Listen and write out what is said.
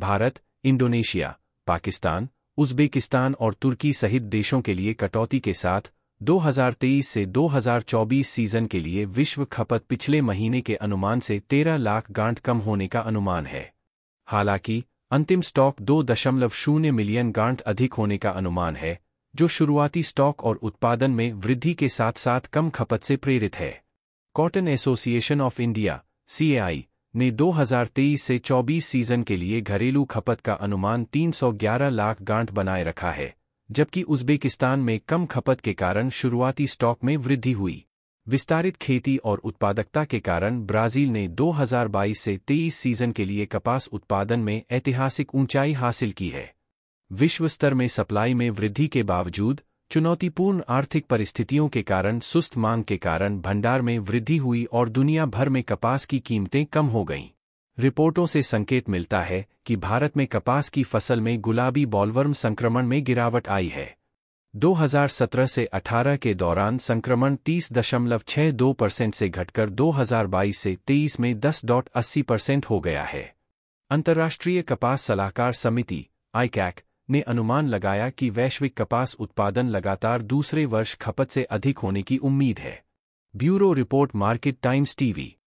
Bharat Indonesia Pakistan Uzbekistan और तुर्की सहित देशों के लिए कटौती के साथ 2023 से 2024 सीजन के लिए विश्व खपत पिछले महीने के अनुमान से 13 लाख गांठ कम होने का अनुमान है हालांकि अंतिम स्टॉक दो दशमलव शून्य मिलियन गांठ अधिक होने का अनुमान है जो शुरुआती स्टॉक और उत्पादन में वृद्धि के साथ साथ कम खपत से प्रेरित है cotton association of India CAI ने 2023 से 24 सीजन के लिए घरेलू खपत का अनुमान 311 लाख गांठ बनाए रखा है जबकि उज्बेकिस्तान में कम खपत के कारण शुरुआती स्टॉक में वृद्धि हुई विस्तारित खेती और उत्पादकता के कारण ब्राजील ने 2022 से 23 सीजन के लिए कपास उत्पादन में ऐतिहासिक ऊंचाई हासिल की है विश्व स्तर में सप्लाई में वृद्धि के बावजूद चुनौतीपूर्ण आर्थिक परिस्थितियों के कारण सुस्त मांग के कारण भंडार में वृद्धि हुई और दुनिया भर में कपास की कीमतें कम हो गईं रिपोर्टों से संकेत मिलता है कि भारत में कपास की फसल में गुलाबी बॉलवर्म संक्रमण में गिरावट आई है 2017 से 18 के दौरान संक्रमण 30.62 परसेंट से घटकर 2022 से 23 में 10.80 परसेंट हो गया है अंतर्राष्ट्रीय कपास सलाहकार समिति आईकैक ने अनुमान लगाया कि वैश्विक कपास उत्पादन लगातार दूसरे वर्ष खपत से अधिक होने की उम्मीद है bureau report market times TV